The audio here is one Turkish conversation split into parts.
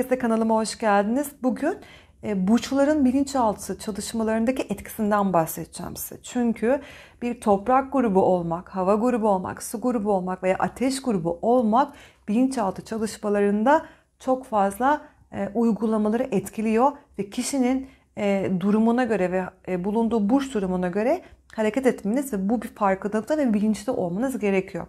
herkese kanalıma hoş geldiniz. Bugün e, burçların bilinçaltı çalışmalarındaki etkisinden bahsedeceğim size. Çünkü bir toprak grubu olmak, hava grubu olmak, su grubu olmak veya ateş grubu olmak bilinçaltı çalışmalarında çok fazla e, uygulamaları etkiliyor ve kişinin e, durumuna göre ve bulunduğu burç durumuna göre hareket etmeniz ve bu bir farkındalıkta ve bilinçli olmanız gerekiyor.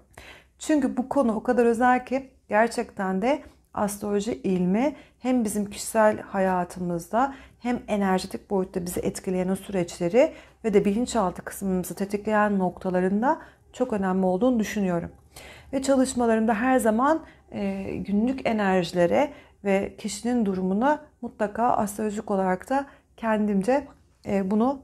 Çünkü bu konu o kadar özel ki gerçekten de astroloji ilmi hem bizim kişisel hayatımızda hem enerjetik boyutta bizi etkileyen o süreçleri ve de bilinçaltı kısmımızı tetikleyen noktalarında çok önemli olduğunu düşünüyorum. Ve çalışmalarımda her zaman e, günlük enerjilere ve kişinin durumuna mutlaka astrolojik olarak da kendimce e, bunu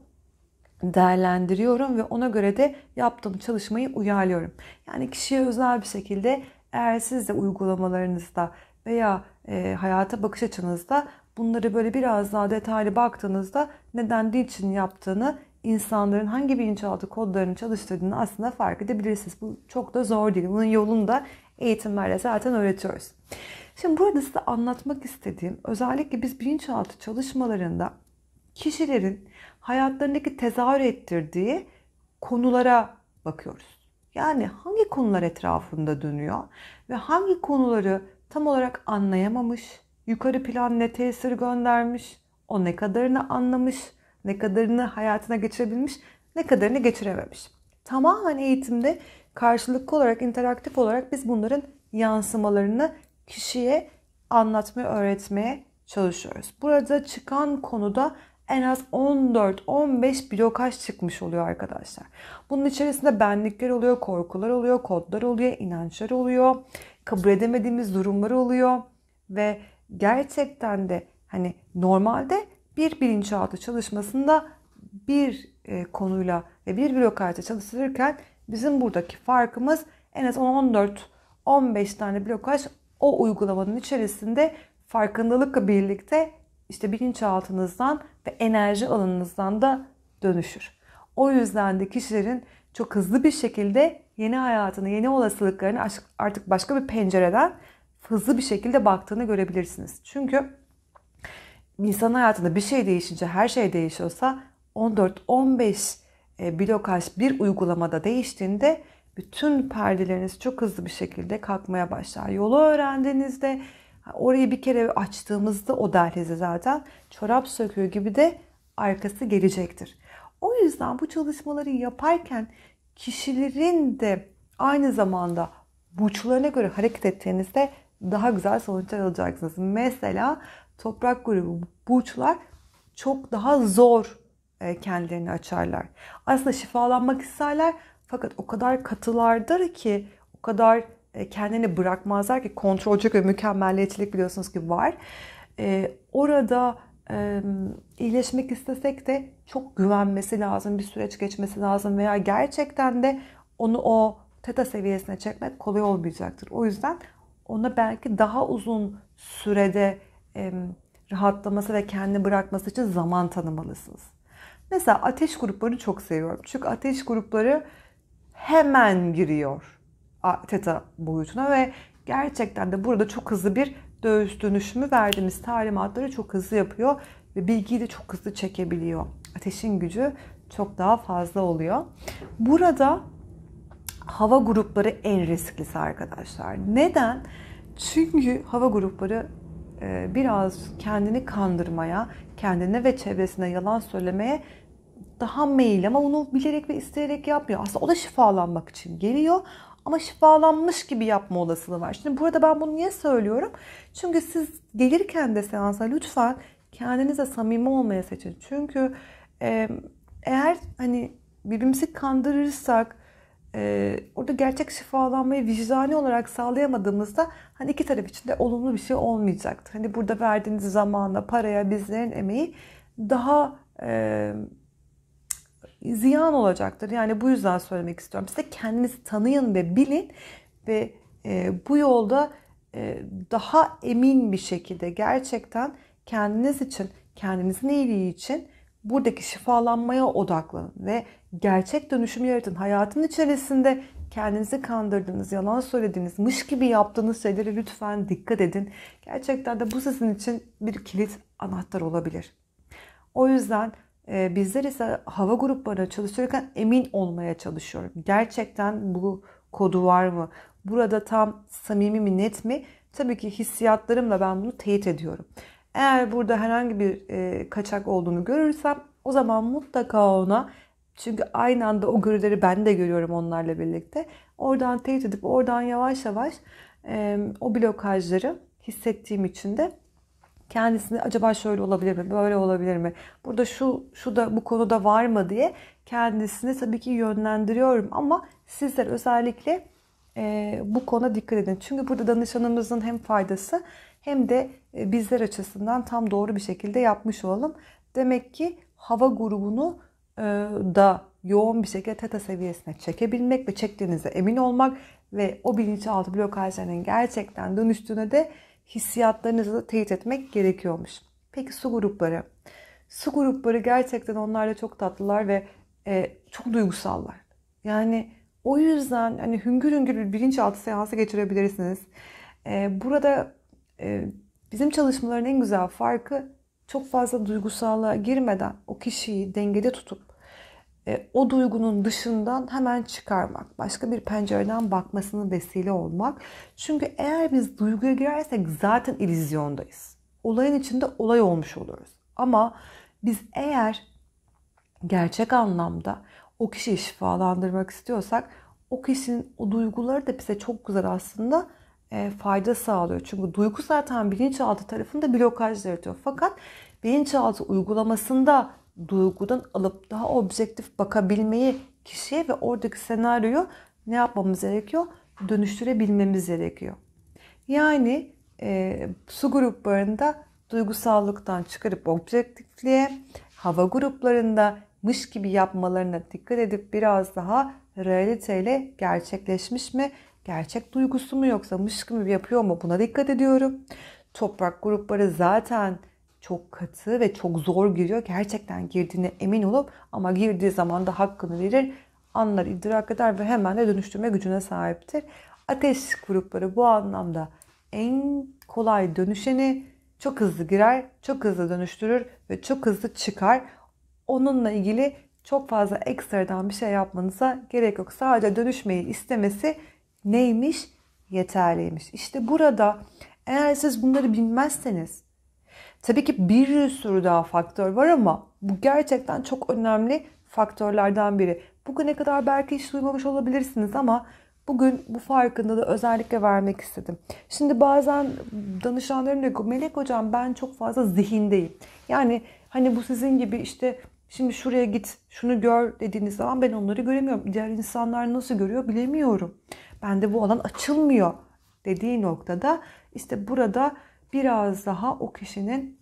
değerlendiriyorum ve ona göre de yaptığım çalışmayı uyarlıyorum. Yani kişiye özel bir şekilde eğer siz de uygulamalarınızda veya e, hayata bakış açınızda bunları böyle biraz daha detaylı baktığınızda neden niçin yaptığını insanların hangi bilinçaltı kodlarını çalıştırdığını aslında fark edebilirsiniz. Bu çok da zor değil. Bunun yolunu da eğitimlerle zaten öğretiyoruz. Şimdi burada size anlatmak istediğim özellikle biz bilinçaltı çalışmalarında kişilerin hayatlarındaki tezahür ettirdiği konulara bakıyoruz. Yani hangi konular etrafında dönüyor ve hangi konuları tam olarak anlayamamış, yukarı plan ne tesir göndermiş, o ne kadarını anlamış, ne kadarını hayatına geçirebilmiş, ne kadarını geçirememiş. Tamamen eğitimde karşılıklı olarak, interaktif olarak biz bunların yansımalarını kişiye anlatmaya, öğretmeye çalışıyoruz. Burada çıkan konuda en az 14-15 blokaj çıkmış oluyor arkadaşlar. Bunun içerisinde benlikler oluyor, korkular oluyor, kodlar oluyor, inançlar oluyor, kabul edemediğimiz durumlar oluyor ve gerçekten de hani normalde bir bilinçaltı çalışmasında bir e, konuyla ve bir blokajla çalışırken bizim buradaki farkımız en az 14-15 tane blokaj o uygulamanın içerisinde farkındalıkla birlikte işte bilinçaltınızdan ve enerji alanınızdan da dönüşür. O yüzden de kişilerin çok hızlı bir şekilde yeni hayatını, yeni olasılıklarını artık başka bir pencereden hızlı bir şekilde baktığını görebilirsiniz. Çünkü insan hayatında bir şey değişince her şey değişiyorsa 14-15 e, blokaj bir uygulamada değiştiğinde bütün perdeleriniz çok hızlı bir şekilde kalkmaya başlar. Yolu öğrendiğinizde Orayı bir kere açtığımızda o dehlize zaten çorap söküyor gibi de arkası gelecektir. O yüzden bu çalışmaları yaparken kişilerin de aynı zamanda burçlarına göre hareket ettiğinizde daha güzel sonuçlar alacaksınız. Mesela toprak grubu burçlar çok daha zor e, kendilerini açarlar. Aslında şifalanmak isterler fakat o kadar katılardır ki o kadar e, kendini bırakmazlar ki kontrolcülük ve mükemmelliyetçilik biliyorsunuz ki var. E, orada iyileşmek istesek de çok güvenmesi lazım, bir süreç geçmesi lazım veya gerçekten de onu o teta seviyesine çekmek kolay olmayacaktır. O yüzden ona belki daha uzun sürede rahatlaması ve kendini bırakması için zaman tanımalısınız. Mesela ateş gruplarını çok seviyorum. Çünkü ateş grupları hemen giriyor teta boyutuna ve gerçekten de burada çok hızlı bir dövüş dönüşümü verdiğimiz talimatları çok hızlı yapıyor ve bilgiyi de çok hızlı çekebiliyor. Ateşin gücü çok daha fazla oluyor. Burada hava grupları en risklisi arkadaşlar. Neden? Çünkü hava grupları e, biraz kendini kandırmaya, kendine ve çevresine yalan söylemeye daha meyil ama bunu bilerek ve isteyerek yapmıyor. Aslında o da şifalanmak için geliyor ama şifalanmış gibi yapma olasılığı var. Şimdi burada ben bunu niye söylüyorum? Çünkü siz gelirken de seansa lütfen kendinize samimi olmaya seçin. Çünkü eğer hani birbirimizi kandırırsak orada gerçek şifalanmayı vicdani olarak sağlayamadığımızda hani iki taraf için de olumlu bir şey olmayacaktır. Hani burada verdiğiniz zamana, paraya, bizlerin emeği daha e, ziyan olacaktır. Yani bu yüzden söylemek istiyorum. Size kendinizi tanıyın ve bilin ve e, bu yolda e, daha emin bir şekilde gerçekten kendiniz için, kendinizin iyiliği için buradaki şifalanmaya odaklanın ve gerçek dönüşüm yaratın. Hayatın içerisinde kendinizi kandırdığınız, yalan söylediğiniz, mış gibi yaptığınız şeylere lütfen dikkat edin. Gerçekten de bu sizin için bir kilit anahtar olabilir. O yüzden ee, bizler ise hava gruplarına çalışırken emin olmaya çalışıyorum. Gerçekten bu kodu var mı? Burada tam samimi mi net mi? Tabii ki hissiyatlarımla ben bunu teyit ediyorum. Eğer burada herhangi bir e, kaçak olduğunu görürsem o zaman mutlaka ona çünkü aynı anda o görüleri ben de görüyorum onlarla birlikte. Oradan teyit edip oradan yavaş yavaş e, o blokajları hissettiğim için de kendisini acaba şöyle olabilir mi, böyle olabilir mi? Burada şu şu da bu konuda var mı diye kendisini tabii ki yönlendiriyorum ama sizler özellikle e, bu kona dikkat edin. Çünkü burada danışanımızın hem faydası hem de e, bizler açısından tam doğru bir şekilde yapmış olalım. Demek ki hava grubunu e, da yoğun bir şekilde teta seviyesine çekebilmek ve çektiğinize emin olmak ve o bilinçaltı blokajlarının gerçekten dönüştüğüne de hissiyatlarınızı teyit etmek gerekiyormuş. Peki su grupları. Su grupları gerçekten onlar da çok tatlılar ve e, çok duygusallar. Yani o yüzden hani hüngür hüngür bir bilinçaltı seansı geçirebilirsiniz. E, burada e, bizim çalışmaların en güzel farkı çok fazla duygusallığa girmeden o kişiyi dengede tutup e, o duygunun dışından hemen çıkarmak, başka bir pencereden bakmasını vesile olmak. Çünkü eğer biz duyguya girersek zaten ilizyondayız. Olayın içinde olay olmuş oluruz. Ama biz eğer gerçek anlamda o kişiyi şifalandırmak istiyorsak o kişinin o duyguları da bize çok güzel aslında e, fayda sağlıyor. Çünkü duygu zaten bilinçaltı tarafında blokaj yaratıyor. Fakat bilinçaltı uygulamasında duygudan alıp daha objektif bakabilmeyi kişiye ve oradaki senaryoyu ne yapmamız gerekiyor? Dönüştürebilmemiz gerekiyor. Yani e, su gruplarında duygusallıktan çıkarıp objektifliğe, hava gruplarında mış gibi yapmalarına dikkat edip biraz daha realiteyle gerçekleşmiş mi? Gerçek duygusu mu yoksa mış gibi yapıyor mu? Buna dikkat ediyorum. Toprak grupları zaten çok katı ve çok zor giriyor. Gerçekten girdiğine emin olup ama girdiği zaman da hakkını verir. Anlar, idrak eder ve hemen de dönüştürme gücüne sahiptir. Ateş grupları bu anlamda en kolay dönüşeni çok hızlı girer, çok hızlı dönüştürür ve çok hızlı çıkar. Onunla ilgili çok fazla ekstradan bir şey yapmanıza gerek yok. Sadece dönüşmeyi istemesi neymiş? Yeterliymiş. İşte burada eğer siz bunları bilmezseniz Tabii ki bir sürü daha faktör var ama bu gerçekten çok önemli faktörlerden biri. Bugüne kadar belki hiç duymamış olabilirsiniz ama bugün bu farkında da özellikle vermek istedim. Şimdi bazen danışanlarım diyor ki Melek hocam ben çok fazla zihindeyim. Yani hani bu sizin gibi işte şimdi şuraya git şunu gör dediğiniz zaman ben onları göremiyorum. Diğer insanlar nasıl görüyor bilemiyorum. Ben de bu alan açılmıyor dediği noktada işte burada biraz daha o kişinin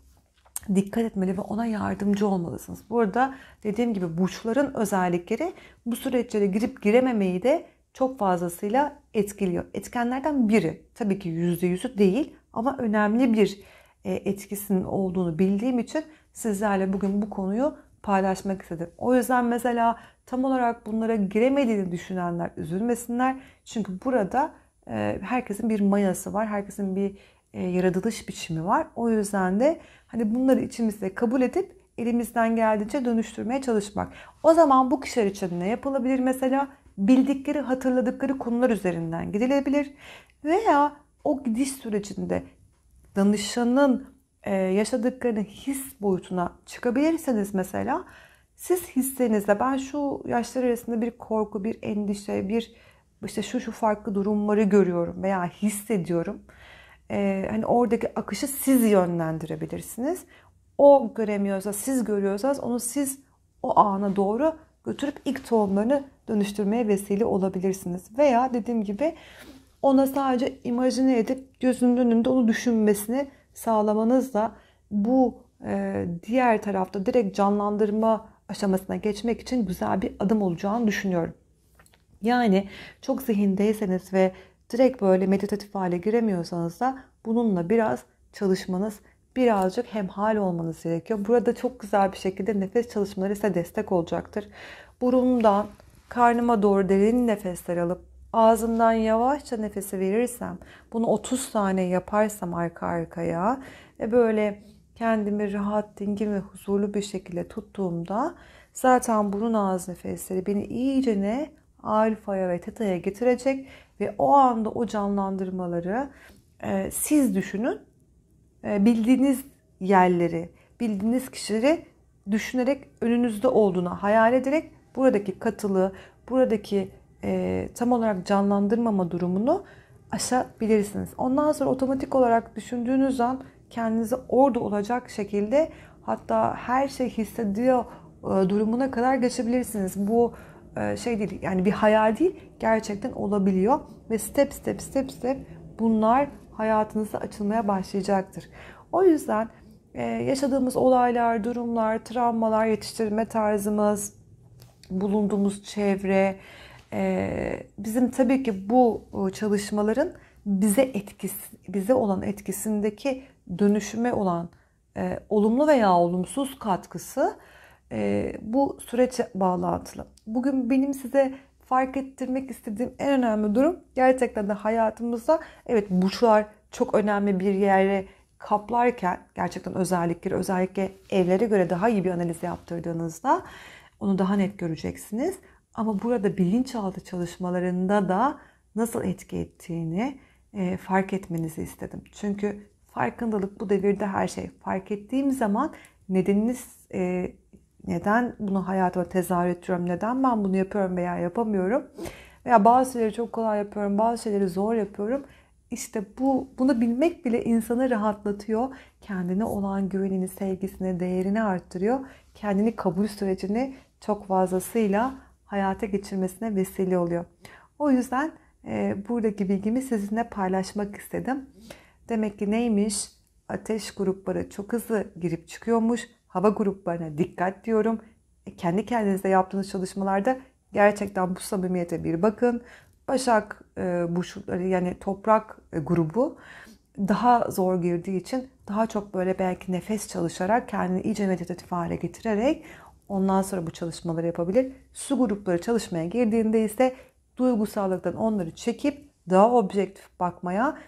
dikkat etmeli ve ona yardımcı olmalısınız. Burada dediğim gibi burçların özellikleri bu süreçlere girip girememeyi de çok fazlasıyla etkiliyor. Etkenlerden biri tabii ki yüzde %100'ü değil ama önemli bir e, etkisinin olduğunu bildiğim için sizlerle bugün bu konuyu paylaşmak istedim. O yüzden mesela tam olarak bunlara giremediğini düşünenler üzülmesinler. Çünkü burada e, herkesin bir mayası var. Herkesin bir e, yaratılış biçimi var. O yüzden de hani bunları içimizde kabul edip elimizden geldiğince dönüştürmeye çalışmak. O zaman bu kişiler için ne yapılabilir mesela? Bildikleri, hatırladıkları konular üzerinden gidilebilir veya o gidiş sürecinde danışanın e, yaşadıklarını his boyutuna çıkabilirseniz mesela siz hislerinizde ben şu yaşlar arasında bir korku, bir endişe, bir işte şu şu farklı durumları görüyorum veya hissediyorum e, hani oradaki akışı siz yönlendirebilirsiniz. O göremiyorsa, siz görüyorsanız onu siz o ana doğru götürüp ilk tohumlarını dönüştürmeye vesile olabilirsiniz. Veya dediğim gibi ona sadece imajine edip gözünün önünde onu düşünmesini sağlamanızla bu e, diğer tarafta direkt canlandırma aşamasına geçmek için güzel bir adım olacağını düşünüyorum. Yani çok zihindeyseniz ve direkt böyle meditatif hale giremiyorsanız da bununla biraz çalışmanız birazcık hemhal olmanız gerekiyor. Burada çok güzel bir şekilde nefes çalışmaları ise destek olacaktır. Burundan karnıma doğru derin nefesler alıp ağzımdan yavaşça nefesi verirsem, bunu 30 saniye yaparsam arka arkaya ve böyle kendimi rahat, dingin ve huzurlu bir şekilde tuttuğumda zaten burun ağız nefesleri beni iyicene alfaya ve teta'ya getirecek ve o anda o canlandırmaları e, siz düşünün. E, bildiğiniz yerleri, bildiğiniz kişileri düşünerek önünüzde olduğuna hayal ederek buradaki katılı, buradaki e, tam olarak canlandırmama durumunu aşabilirsiniz. Ondan sonra otomatik olarak düşündüğünüz an kendinizi orada olacak şekilde hatta her şey hissediyor e, durumuna kadar geçebilirsiniz. Bu e, şey değil yani bir hayal değil gerçekten olabiliyor ve step step step step bunlar hayatınıza açılmaya başlayacaktır. O yüzden e, yaşadığımız olaylar, durumlar, travmalar, yetiştirme tarzımız, bulunduğumuz çevre, e, bizim tabii ki bu çalışmaların bize etkisi, bize olan etkisindeki dönüşüme olan olumlu veya olumsuz katkısı e, bu süreçe bağlantılı. Bugün benim size fark ettirmek istediğim en önemli durum gerçekten de hayatımızda evet burçlar çok önemli bir yere kaplarken gerçekten özellikleri özellikle evlere göre daha iyi bir analiz yaptırdığınızda onu daha net göreceksiniz. Ama burada bilinçaltı çalışmalarında da nasıl etki ettiğini e, fark etmenizi istedim. Çünkü farkındalık bu devirde her şey. Fark ettiğim zaman nedeniniz e, neden bunu hayatıma tezahür ettiriyorum? Neden ben bunu yapıyorum veya yapamıyorum? Veya bazı şeyleri çok kolay yapıyorum, bazı şeyleri zor yapıyorum. İşte bu bunu bilmek bile insanı rahatlatıyor. Kendine olan güvenini, sevgisini, değerini arttırıyor. Kendini kabul sürecini çok fazlasıyla hayata geçirmesine vesile oluyor. O yüzden e, buradaki bilgimi sizinle paylaşmak istedim. Demek ki neymiş? Ateş grupları çok hızlı girip çıkıyormuş hava gruplarına dikkat diyorum. E, kendi kendinize yaptığınız çalışmalarda gerçekten bu samimiyete bir bakın. Başak e, burçları e, yani toprak e, grubu daha zor girdiği için daha çok böyle belki nefes çalışarak kendini iyice meditatif hale getirerek ondan sonra bu çalışmaları yapabilir. Su grupları çalışmaya girdiğinde ise duygusallıktan onları çekip daha objektif bakmaya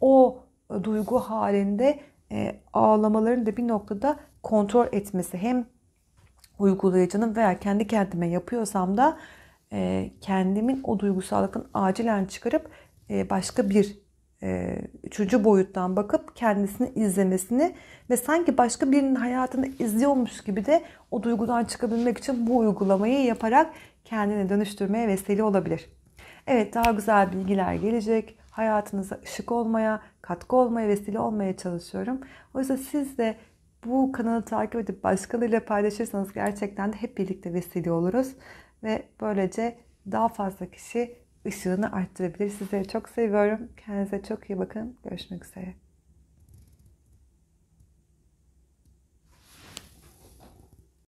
o duygu halinde e, ağlamaların da bir noktada kontrol etmesi hem uygulayıcının veya kendi kendime yapıyorsam da e, kendimin o duygusallıkın acilen çıkarıp e, başka bir e, üçüncü boyuttan bakıp kendisini izlemesini ve sanki başka birinin hayatını izliyormuş gibi de o duygudan çıkabilmek için bu uygulamayı yaparak kendini dönüştürmeye vesile olabilir. Evet daha güzel bilgiler gelecek hayatınıza ışık olmaya, katkı olmaya, vesile olmaya çalışıyorum. O yüzden siz de bu kanalı takip edip başkalarıyla paylaşırsanız gerçekten de hep birlikte vesile oluruz. Ve böylece daha fazla kişi ışığını arttırabilir. Sizleri çok seviyorum. Kendinize çok iyi bakın. Görüşmek üzere.